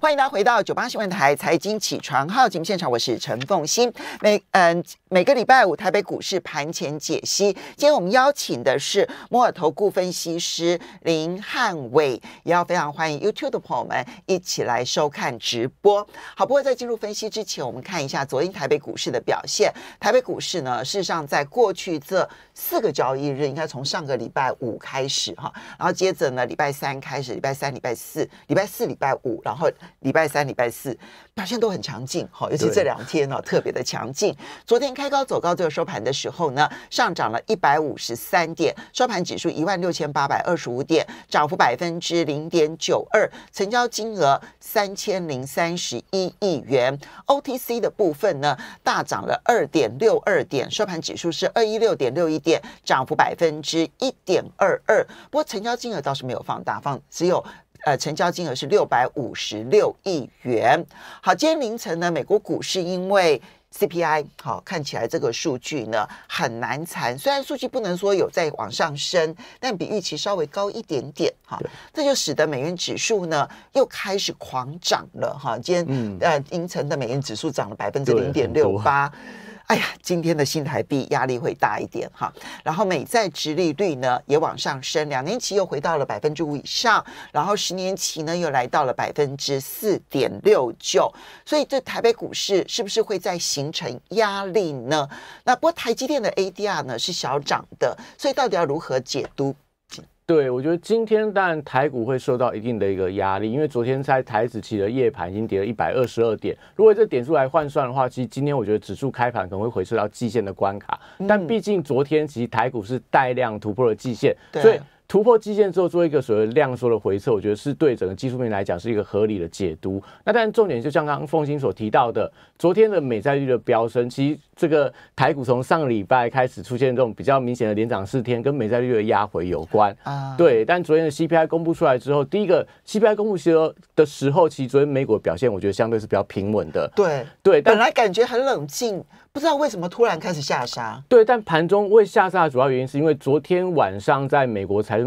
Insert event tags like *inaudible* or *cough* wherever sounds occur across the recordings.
欢迎大家回到九八新闻台财经起床号节目现场，我是陈凤欣。每嗯每个礼拜五台北股市盘前解析，今天我们邀请的是摩尔投顾分析师林汉伟，也要非常欢迎 YouTube 的朋友们一起来收看直播。好，不过在进入分析之前，我们看一下昨天台北股市的表现。台北股市呢，事实上在过去这四个交易日，应该从上个礼拜五开始哈，然后接着呢，礼拜三开始，礼拜三、礼拜四、礼拜四、礼拜五，然后。礼拜三、礼拜四表现都很强劲，好，尤其这两天呢特别的强劲。昨天开高走高，最后收盘的时候呢，上涨了一百五十三点，收盘指数一万六千八百二十五点，涨幅百分之零点九二，成交金额三千零三十一亿元。OTC 的部分呢大涨了二点六二点，收盘指数是二一六点六一点，涨幅百分之一点二二，不过成交金额倒是没有放大，放只有。呃，成交金额是六百五十六亿元。好，今天凌晨呢，美国股市因为 CPI，好看起来这个数据呢很难缠，虽然数据不能说有在往上升，但比预期稍微高一点点哈，这就使得美元指数呢又开始狂涨了哈。今天呃凌晨的美元指数涨了百分之零点六八。哎呀，今天的新台币压力会大一点哈，然后美债殖利率呢也往上升，两年期又回到了百分之五以上，然后十年期呢又来到了百分之四点六九，所以这台北股市是不是会再形成压力呢？那不过台积电的 ADR 呢是小涨的，所以到底要如何解读？对，我觉得今天当然台股会受到一定的一个压力，因为昨天在台子期的夜盘已经跌了一百二十二点。如果这点数来换算的话，其今天我觉得指数开盘可能会回撤到季线的关卡。但毕竟昨天其实台股是带量突破了季线，所以突破季线之后做一个所谓量缩的回撤，我觉得是对整个技术面来讲是一个合理的解读。那但重点就像刚刚凤欣所提到的，昨天的美债率的飙升，其实。这个台股从上礼拜开始出现这种比较明显的连涨四天，跟美债率的压回有关啊。对，但昨天的 CPI 公布出来之后，第一个 CPI 公布出的时候，其实昨天美股表现我觉得相对是比较平稳的。对对，本来感觉很冷静，不知道为什么突然开始下杀。对，但盘中未下杀的主要原因是因为昨天晚上在美国才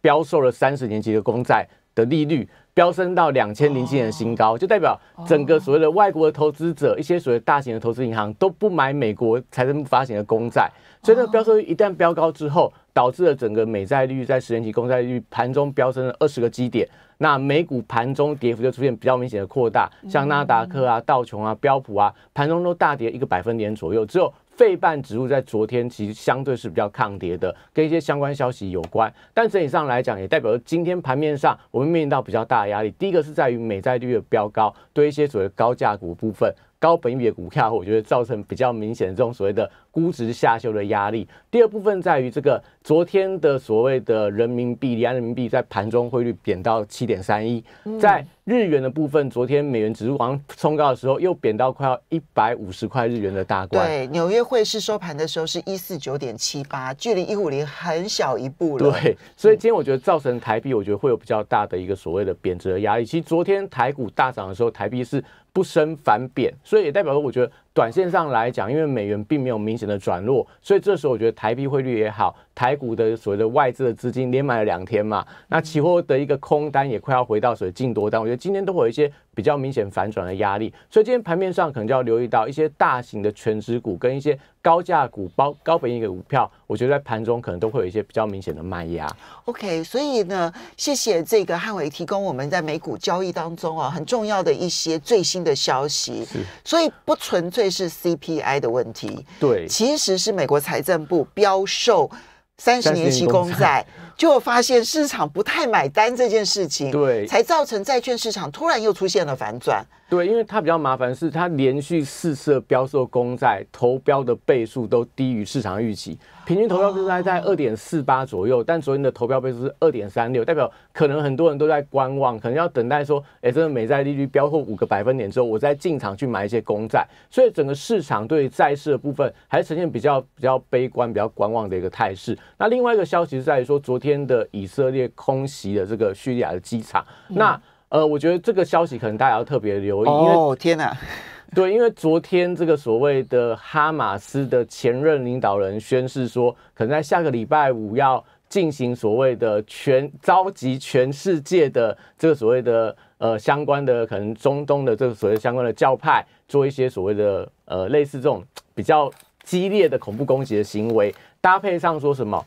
标售了三十年期的公债的利率。飙升到两千零七年的新高，就代表整个所谓的外国投资者、一些所谓大型的投资银行都不买美国财政部发行的公债，所以那个标升率一旦飙高之后，导致了整个美债利率在十年期公债率盘中飙升了二十个基点，那美股盘中跌幅就出现比较明显的扩大，像纳达克啊、道琼啊、标普啊，盘中都大跌一个百分点左右，只有。废半植物在昨天其实相对是比较抗跌的，跟一些相关消息有关。但整体上来讲，也代表今天盘面上我们面临到比较大的压力。第一个是在于美债率的飙高，对一些所谓高价股部分。高本益的股票，我觉得造成比较明显这种所谓的估值下修的压力。第二部分在于这个昨天的所谓的人民币离岸人民币在盘中汇率贬到七点三一，在日元的部分，昨天美元指数往上冲高的时候，又贬到快要一百五十块日元的大关。对，纽约汇市收盘的时候是一四九点七八，距离一五零很小一步了。对，所以今天我觉得造成台币，我觉得会有比较大的一个所谓的贬值的压力。其实昨天台股大涨的时候，台币是。不升反贬，所以也代表说，我觉得。短线上来讲，因为美元并没有明显的转弱，所以这时候我觉得台币汇率也好，台股的所谓的外资的资金连买了两天嘛，那期货的一个空单也快要回到所谓净多单，我觉得今天都会有一些比较明显反转的压力，所以今天盘面上可能就要留意到一些大型的全值股跟一些高价股包高分红的股票，我觉得在盘中可能都会有一些比较明显的卖压。OK，所以呢，谢谢这个汉伟提供我们在美股交易当中啊很重要的一些最新的消息，所以不纯粹。最是 CPI 的问题，对，其实是美国财政部标售三十年期公债，就发现市场不太买单这件事情，对，才造成债券市场突然又出现了反转。对，因为它比较麻烦，是它连续四次标售公债投标的倍数都低于市场预期，平均投标倍数在二点四八左右，但昨天的投标倍数是二点三六，代表可能很多人都在观望，可能要等待说，哎，真的美债利率飙破五个百分点之后，我再进场去买一些公债，所以整个市场对于债市的部分还呈现比较比较悲观、比较观望的一个态势。那另外一个消息是在于说，昨天的以色列空袭的这个叙利亚的机场，那。呃，我觉得这个消息可能大家要特别留意，因哦天呐，*laughs* 对，因为昨天这个所谓的哈马斯的前任领导人宣誓说，可能在下个礼拜五要进行所谓的全召集全世界的这个所谓的呃相关的可能中东的这个所谓相关的教派做一些所谓的呃类似这种比较激烈的恐怖攻击的行为，搭配上说什么？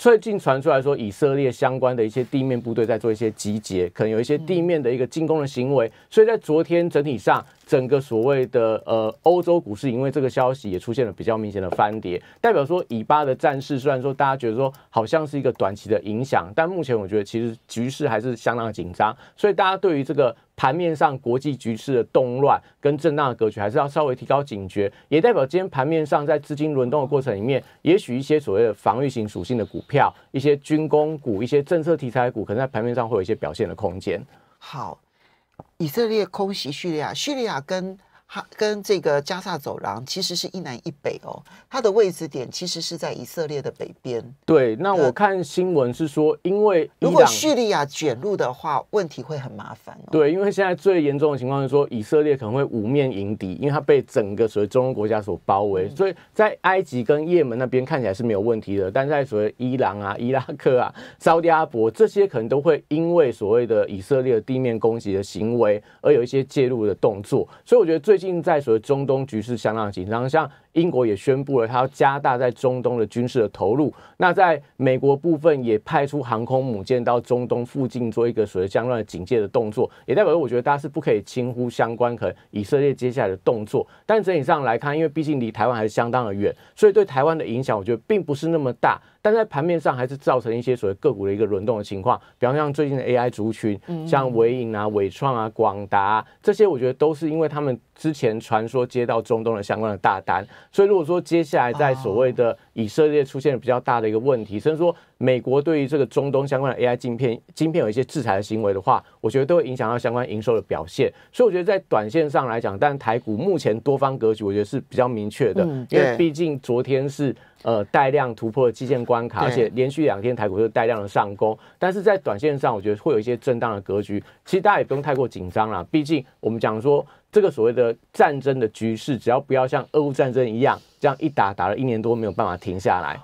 最近传出来说，以色列相关的一些地面部队在做一些集结，可能有一些地面的一个进攻的行为。所以在昨天整体上，整个所谓的呃欧洲股市，因为这个消息也出现了比较明显的翻跌，代表说以巴的战事，虽然说大家觉得说好像是一个短期的影响，但目前我觉得其实局势还是相当的紧张。所以大家对于这个。盘面上，国际局势的动乱跟震荡的格局，还是要稍微提高警觉，也代表今天盘面上在资金轮动的过程里面，也许一些所谓的防御型属性的股票，一些军工股，一些政策题材股，可能在盘面上会有一些表现的空间。好，以色列空袭叙利亚，叙利亚跟。它跟这个加萨走廊其实是一南一北哦，它的位置点其实是在以色列的北边。对，那我看新闻是说，因为如果叙利亚卷入的话，问题会很麻烦。对，因为现在最严重的情况是说，以色列可能会五面迎敌，因为它被整个所谓中东国家所包围。所以在埃及跟也门那边看起来是没有问题的，但在所谓伊朗啊、伊拉克啊、沙特阿拉伯这些，可能都会因为所谓的以色列的地面攻击的行为而有一些介入的动作。所以我觉得最。近在所谓中东局势相当紧张，像英国也宣布了，它要加大在中东的军事的投入。那在美国部分也派出航空母舰到中东附近做一个所谓相的警戒的动作，也代表我觉得大家是不可以轻忽相关可能以色列接下来的动作。但整体上来看，因为毕竟离台湾还是相当的远，所以对台湾的影响我觉得并不是那么大。但在盘面上还是造成一些所谓个股的一个轮动的情况，比方像最近的 AI 族群，像伟影啊、伟创啊、广达这些，我觉得都是因为他们之。之前传说接到中东的相关的大单，所以如果说接下来在所谓的以色列出现了比较大的一个问题，甚至说美国对于这个中东相关的 AI 晶片晶片有一些制裁的行为的话，我觉得都会影响到相关营收的表现。所以我觉得在短线上来讲，但台股目前多方格局，我觉得是比较明确的，因为毕竟昨天是呃带量突破了基建关卡，而且连续两天台股是带量的上攻，但是在短线上我觉得会有一些震荡的格局。其实大家也不用太过紧张啦，毕竟我们讲说。这个所谓的战争的局势，只要不要像俄乌战争一样，这样一打打了一年多没有办法停下来，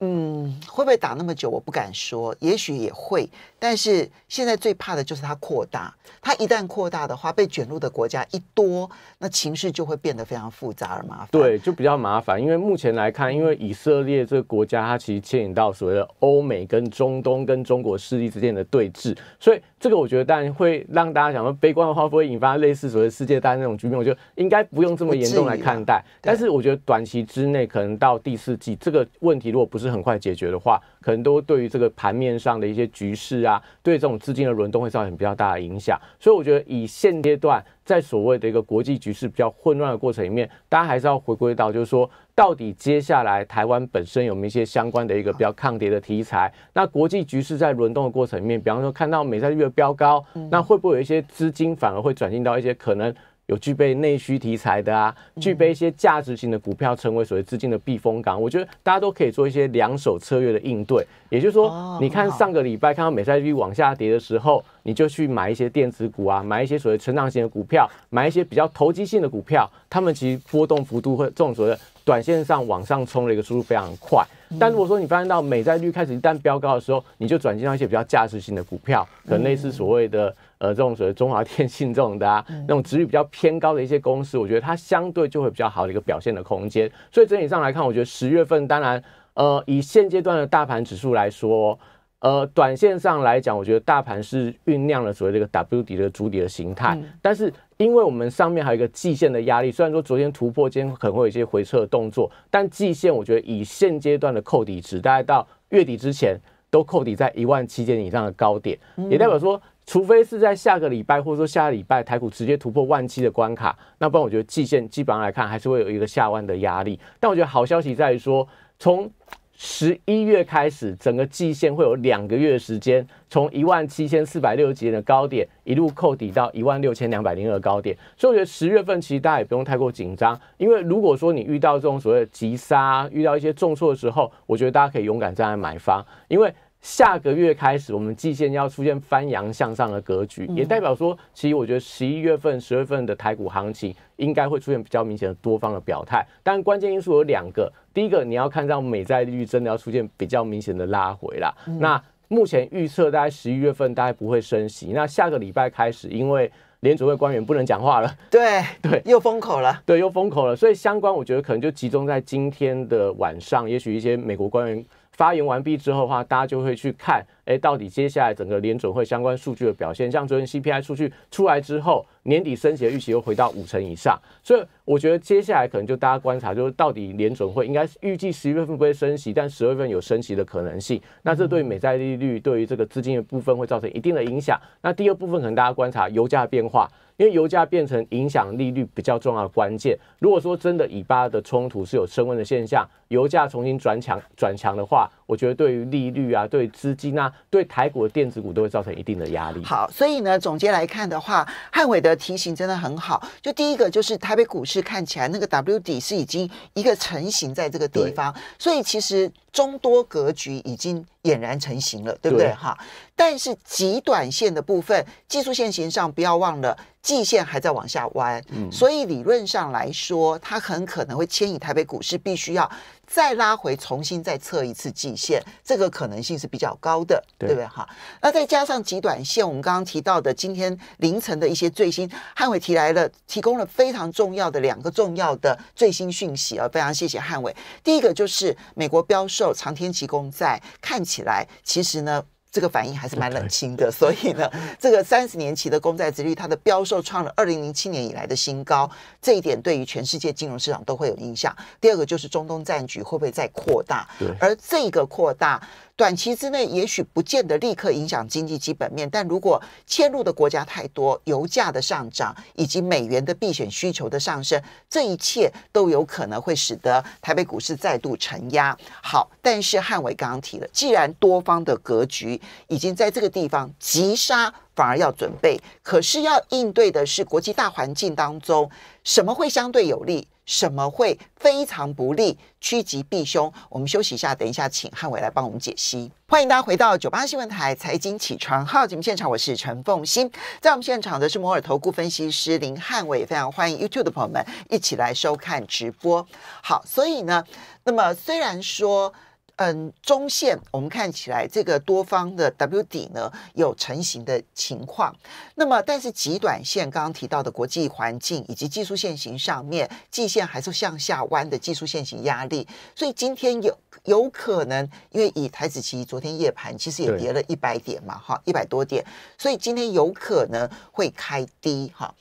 嗯，会不会打那么久？我不敢说，也许也会。但是现在最怕的就是它扩大，它一旦扩大的话，被卷入的国家一多，那情势就会变得非常复杂而麻烦。对，就比较麻烦。因为目前来看，因为以色列这个国家，它其实牵引到所谓的欧美跟中东跟中国势力之间的对峙，所以。这个我觉得，当然会让大家想说，悲观的话，不会引发类似所谓世界大战那种局面。我觉得应该不用这么严重来看待。但是我觉得短期之内，可能到第四季这个问题，如果不是很快解决的话，可能都对于这个盘面上的一些局势啊，对这种资金的轮动会造成比较大的影响。所以我觉得，以现阶段在所谓的一个国际局势比较混乱的过程里面，大家还是要回归到就是说。到底接下来台湾本身有没有一些相关的一个比较抗跌的题材？那国际局势在轮动的过程里面，比方说看到美债利率飙高，那会不会有一些资金反而会转进到一些可能有具备内需题材的啊，具备一些价值型的股票，成为所谓资金的避风港？我觉得大家都可以做一些两手策略的应对。也就是说，你看上个礼拜看到美债率往下跌的时候，你就去买一些电子股啊，买一些所谓成长型的股票，买一些比较投机性的股票，他们其实波动幅度会这种所谓的。短线上往上冲了一个速度非常快，但如果说你发现到美债率开始一旦飙高的时候，你就转进到一些比较价值性的股票，可能类似所谓的呃这种所谓中华电信这种的，啊，那种值率比较偏高的一些公司，我觉得它相对就会比较好的一个表现的空间。所以整体上来看，我觉得十月份当然呃以现阶段的大盘指数来说，呃短线上来讲，我觉得大盘是酝酿了所谓这个 W 底的主底的形态，但是。因为我们上面还有一个季线的压力，虽然说昨天突破，今天可能会有一些回撤的动作，但季线我觉得以现阶段的扣底值，大概到月底之前都扣底在一万七千以上的高点，也代表说，除非是在下个礼拜或者说下礼拜台股直接突破万七的关卡，那不然我觉得季线基本上来看还是会有一个下弯的压力。但我觉得好消息在于说，从十一月开始，整个季线会有两个月的时间，从一万七千四百六十几的高点一路扣底到一万六千两百零二高点，所以我觉得十月份其实大家也不用太过紧张，因为如果说你遇到这种所谓的急杀，遇到一些重挫的时候，我觉得大家可以勇敢站在买方，因为。下个月开始，我们季线要出现翻阳向上的格局，也代表说，其实我觉得十一月份、十月份的台股行情应该会出现比较明显的多方的表态。但关键因素有两个，第一个你要看到美债率真的要出现比较明显的拉回啦。那目前预测大概十一月份大概不会升息。那下个礼拜开始，因为联储会官员不能讲话了，*laughs* 对 *laughs* 对，又封口了，对，又封口了。所以相关，我觉得可能就集中在今天的晚上，也许一些美国官员。发言完毕之后的话，大家就会去看。哎，到底接下来整个联准会相关数据的表现，像昨天 CPI 数据出来之后，年底升息的预期又回到五成以上，所以我觉得接下来可能就大家观察，就是到底联准会应该预计十一月份不会升息，但十二月份有升息的可能性。那这对美债利率、对于这个资金的部分会造成一定的影响。那第二部分可能大家观察油价变化，因为油价变成影响利率比较重要的关键。如果说真的以巴的冲突是有升温的现象，油价重新转强转强的话，我觉得对于利率啊、对资金啊。对台股、电子股都会造成一定的压力。好，所以呢，总结来看的话，汉伟的提醒真的很好。就第一个，就是台北股市看起来那个 W 底是已经一个成型在这个地方，所以其实。中多格局已经俨然成型了，对不对哈？但是极短线的部分，技术线型上不要忘了，季线还在往下弯，嗯，所以理论上来说，它很可能会牵引台北股市必须要再拉回，重新再测一次季线，这个可能性是比较高的，对不对哈？那再加上极短线，我们刚刚提到的今天凌晨的一些最新，汉伟提来了，提供了非常重要的两个重要的最新讯息啊，非常谢谢汉伟。第一个就是美国标售。有长天期公债看起来，其实呢，这个反应还是蛮冷清的。所以呢，这个三十年期的公债殖率，它的标售创了二零零七年以来的新高。这一点对于全世界金融市场都会有影响。第二个就是中东战局会不会再扩大？而这个扩大。短期之内，也许不见得立刻影响经济基本面，但如果迁入的国家太多，油价的上涨以及美元的避险需求的上升，这一切都有可能会使得台北股市再度承压。好，但是汉伟刚刚提了，既然多方的格局已经在这个地方急杀。反而要准备，可是要应对的是国际大环境当中，什么会相对有利，什么会非常不利，趋吉避凶。我们休息一下，等一下请汉伟来帮我们解析。欢迎大家回到九八新闻台财经起床号节目现场，我是陈凤欣，在我们现场的是摩尔投顾分析师林汉伟，非常欢迎 YouTube 的朋友们一起来收看直播。好，所以呢，那么虽然说。嗯，中线我们看起来这个多方的 W 底呢有成型的情况，那么但是极短线刚刚提到的国际环境以及技术线型上面，季线还是向下弯的技术线型压力，所以今天有有可能因为以台子期昨天夜盘其实也跌了一百点嘛，哈，一百多点，所以今天有可能会开低哈。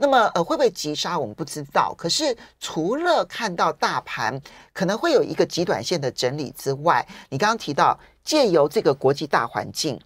那么呃会不会急杀我们不知道，可是除了看到大盘可能会有一个极短线的整理之外，你刚刚提到借由这个国际大环境，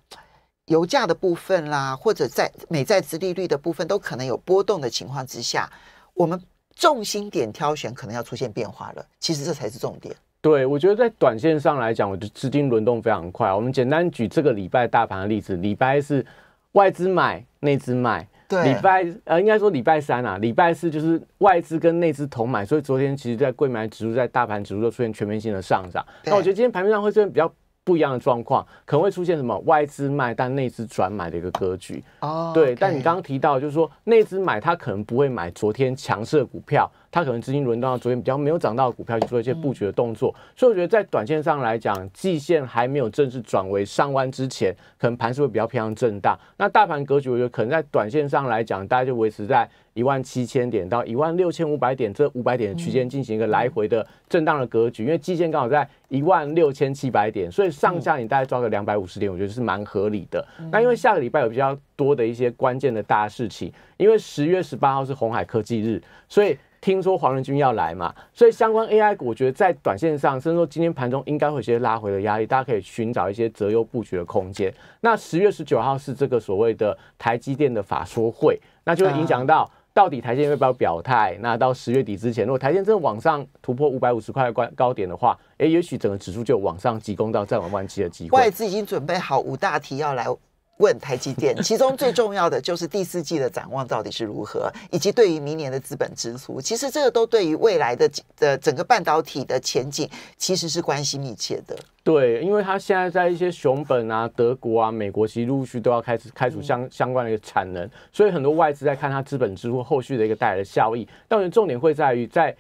油价的部分啦，或者在美债殖利率的部分都可能有波动的情况之下，我们重心点挑选可能要出现变化了。其实这才是重点。对，我觉得在短线上来讲，我的资金轮动非常快。我们简单举这个礼拜大盘的例子，礼拜是外资买，内资卖。礼拜呃，应该说礼拜三啊，礼拜四就是外资跟内资同买，所以昨天其实在贵买指数在大盘指数都出现全面性的上涨。那我觉得今天盘面上会出现比较不一样的状况，可能会出现什么外资卖但内资转买的一个格局。哦，对，但你刚刚提到就是说内资买它可能不会买昨天强势的股票。它可能资金轮动到昨天比较没有涨到的股票去做一些布局的动作，所以我觉得在短线上来讲，季线还没有正式转为上弯之前，可能盘是会比较偏向震荡。那大盘格局，我觉得可能在短线上来讲，大家就维持在一万七千点到一万六千五百点这五百点的区间进行一个来回的震荡的格局。因为季线刚好在一万六千七百点，所以上下你大概抓个两百五十点，我觉得是蛮合理的。那因为下个礼拜有比较多的一些关键的大事情，因为十月十八号是红海科技日，所以。听说黄仁军要来嘛，所以相关 AI 股，我觉得在短线上，甚至说今天盘中应该会有些拉回的压力，大家可以寻找一些择优布局的空间。那十月十九号是这个所谓的台积电的法说会，那就会影响到到底台积电要不要表态。那到十月底之前，如果台积电真的往上突破五百五十块关高点的话，哎，也许整个指数就往上急攻到再往万七的机会。外资已经准备好五大题要来。问台积电，*laughs* 其中最重要的就是第四季的展望到底是如何，以及对于明年的资本支出，其实这个都对于未来的的整个半导体的前景其实是关系密切的。对，因为它现在在一些熊本啊、德国啊、美国，其实陆续都要开始开除相相关的一个产能，所以很多外资在看它资本支出后续的一个带来的效益，当然重点会在于在。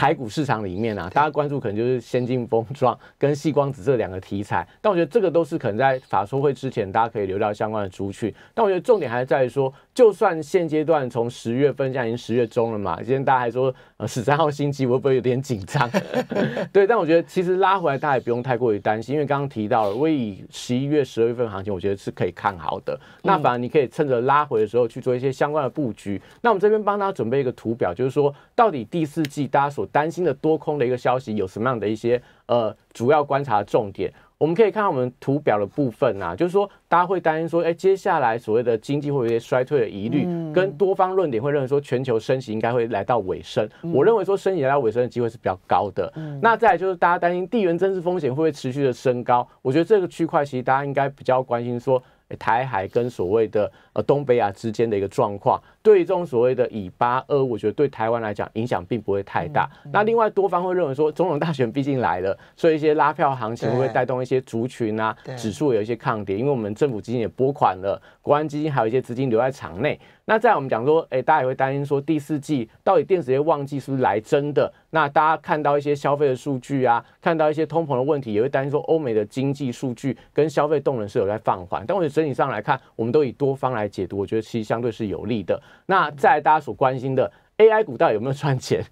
台股市场里面啊，大家关注可能就是先进封装跟细光子这两个题材，但我觉得这个都是可能在法说会之前，大家可以留到相关的出去。但我觉得重点还是在于说，就算现阶段从十月份，现在已经十月中了嘛，今天大家还说呃十三号星期会不会有点紧张？*laughs* 对，但我觉得其实拉回来，大家也不用太过于担心，因为刚刚提到了，所以十一月、十二月份行情，我觉得是可以看好的。那反而你可以趁着拉回的时候去做一些相关的布局。那我们这边帮大家准备一个图表，就是说到底第四季大家所。担心的多空的一个消息有什么样的一些呃主要观察重点？我们可以看到我们图表的部分啊，就是说大家会担心说，哎，接下来所谓的经济会有一些衰退的疑虑，跟多方论点会认为说全球升息应该会来到尾声。我认为说升息来到尾声的机会是比较高的。那再就是大家担心地缘政治风险会不会持续的升高？我觉得这个区块其实大家应该比较关心说台海跟所谓的。呃，东北亚之间的一个状况，对于这种所谓的以巴俄，我觉得对台湾来讲影响并不会太大。那另外，多方会认为说，总统大选毕竟来了，所以一些拉票行情会会带动一些族群啊？指数有一些抗跌，因为我们政府基金也拨款了，国安基金还有一些资金留在场内。那在我们讲说，哎，大家也会担心说，第四季到底电子业旺季是不是来真的？那大家看到一些消费的数据啊，看到一些通膨的问题，也会担心说，欧美的经济数据跟消费动能是有在放缓。但我觉得整体上来看，我们都以多方来。来解读，我觉得其实相对是有利的。那在大家所关心的 AI 股到底有没有赚钱？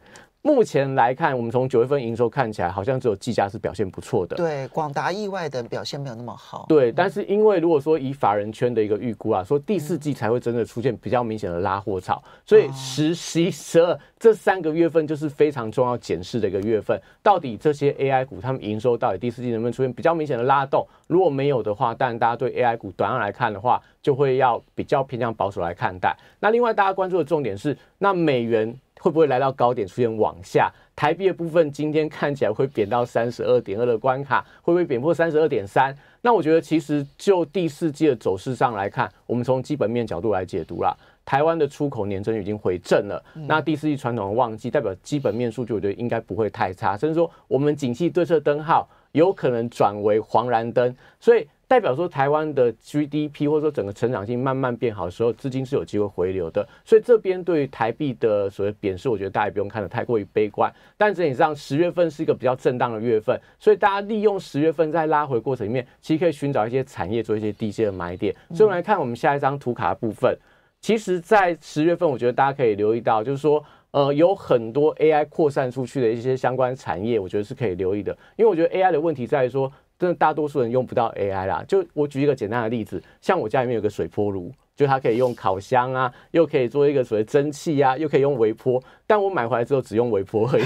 目前来看，我们从九月份营收看起来，好像只有技嘉是表现不错的。对，广达意外的表现没有那么好。对，但是因为如果说以法人圈的一个预估啊，说第四季才会真的出现比较明显的拉货潮，所以十、十一、十二这三个月份就是非常重要检视的一个月份。到底这些 AI 股他们营收到底第四季能不能出现比较明显的拉动？如果没有的话，但然大家对 AI 股短来看的话，就会要比较偏向保守来看待。那另外大家关注的重点是，那美元。会不会来到高点出现往下？台币的部分今天看起来会贬到三十二点二的关卡，会不会贬破三十二点三？那我觉得其实就第四季的走势上来看，我们从基本面角度来解读啦。台湾的出口年增已经回正了，那第四季传统旺季代表基本面数据，我觉得应该不会太差，甚至说我们景气对策灯号有可能转为黄蓝灯，所以。代表说台湾的 GDP 或者说整个成长性慢慢变好时候，资金是有机会回流的，所以这边对台币的所谓贬势，我觉得大家也不用看的太过于悲观。但整体上十月份是一个比较震荡的月份，所以大家利用十月份在拉回过程里面，其实可以寻找一些产业做一些低阶的买点。所以我们来看我们下一张图卡的部分，其实在十月份，我觉得大家可以留意到，就是说呃，有很多 AI 扩散出去的一些相关产业，我觉得是可以留意的，因为我觉得 AI 的问题在说。真的，大多数人用不到 AI 啦。就我举一个简单的例子，像我家里面有个水波炉，就它可以用烤箱啊，又可以做一个所谓蒸汽啊，又可以用微波。但我买回来之后只用微波而已。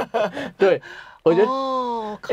*laughs* 对。我觉得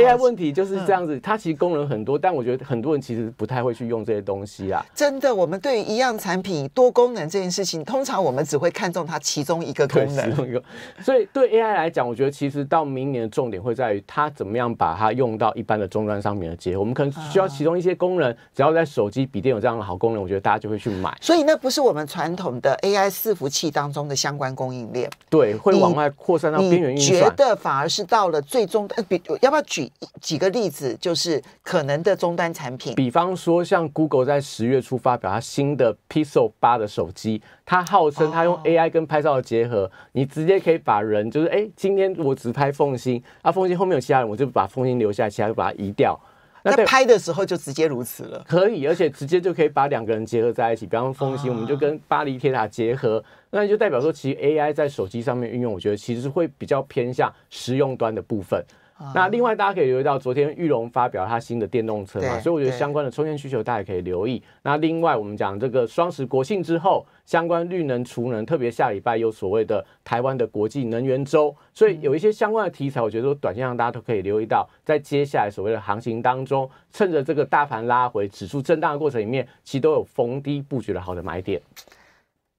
a i 问题就是这样子，它其实功能很多，但我觉得很多人其实不太会去用这些东西啊。真的，我们对于一样产品多功能这件事情，通常我们只会看中它其中一个功能。所以对 AI 来讲，我觉得其实到明年的重点会在于它怎么样把它用到一般的终端上面的结合。我们可能需要其中一些功能，只要在手机、笔电有这样的好功能，我觉得大家就会去买。所以那不是我们传统的 AI 伺服器当中的相关供应链。对，会往外扩散到边缘运算。你觉得反而是到了最终。比要不要举几个例子，就是可能的终端产品。比方说，像 Google 在十月初发表它新的 Pixel 八的手机，它号称它用 AI 跟拍照的结合，你直接可以把人，就是哎，今天我只拍凤心，啊，凤心后面有其他人，我就把凤心留下，其他就把它移掉。那拍的时候就直接如此了，可以，而且直接就可以把两个人结合在一起。比方风行，我们就跟巴黎铁塔结合，那就代表说，其实 AI 在手机上面运用，我觉得其实会比较偏向实用端的部分。那另外，大家可以留意到昨天玉龙发表他新的电动车嘛，所以我觉得相关的充电需求大家可以留意。那另外，我们讲这个双十国庆之后。相关绿能、储能，特别下礼拜有所谓的台湾的国际能源周，所以有一些相关的题材，我觉得短线上大家都可以留意到，在接下来所谓的行情当中，趁着这个大盘拉回、指数震荡的过程里面，其实都有逢低布局的好的买点。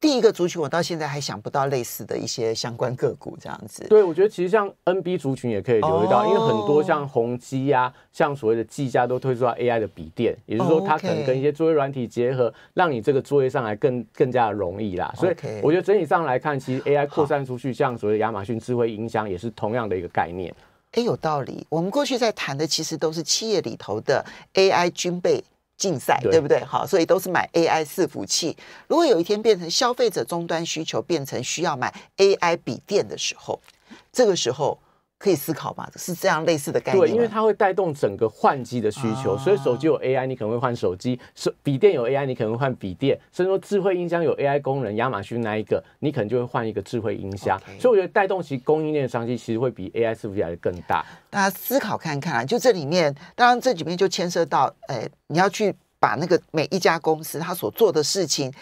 第一个族群，我到现在还想不到类似的一些相关个股这样子。对，我觉得其实像 N B 族群也可以留意到，因为很多像宏基呀，像所谓的技嘉都推出到 A I 的笔电，也就是说它可能跟一些作业软体结合，让你这个作业上来更更加容易啦。所以我觉得整体上来看，其实 A I 扩散出去，像所谓的亚马逊智慧音箱，也是同样的一个概念。哎，有道理。我们过去在谈的其实都是企业里头的 A I 军备。竞赛对不对？好，所以都是买 AI 伺服器。如果有一天变成消费者终端需求变成需要买 AI 笔电的时候，这个时候。可以思考吧，是这样类似的概念。对，因为它会带动整个换机的需求，所以手机有 AI，你可能会换手机；手笔电有 AI，你可能换笔电。甚至说，智慧音箱有 AI 功能，亚马逊那一个，你可能就会换一个智慧音箱。所以我觉得带动其供应链商机，其实会比 AI 服来的更大。大家思考看看啊，就这里面，当然这里面就牵涉到，哎，你要去把那个每一家公司他所做的事情。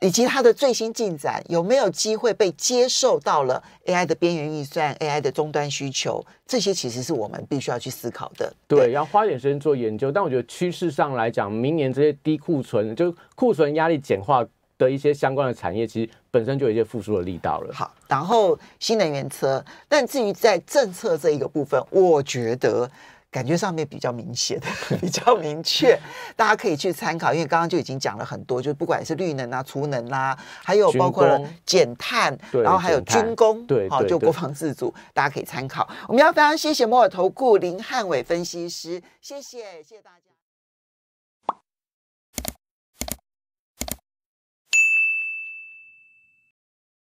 以及它的最新进展有没有机会被接受到了？AI 的边缘预算、AI 的终端需求，这些其实是我们必须要去思考的。对，要花点时间做研究。但我觉得趋势上来讲，明年这些低库存、就库存压力简化的一些相关的产业，其实本身就有一些复苏的力道了。好，然后新能源车。但至于在政策这一个部分，我觉得。感觉上面比较明显，*laughs* 比较明确，*laughs* 大家可以去参考，因为刚刚就已经讲了很多，就是不管是绿能啊、储能啦，还有包括减碳，然后还有军工，对，好，就国防自主，大家可以参考。我们要非常谢谢摩尔投顾林汉伟分析师，谢谢，谢谢大家。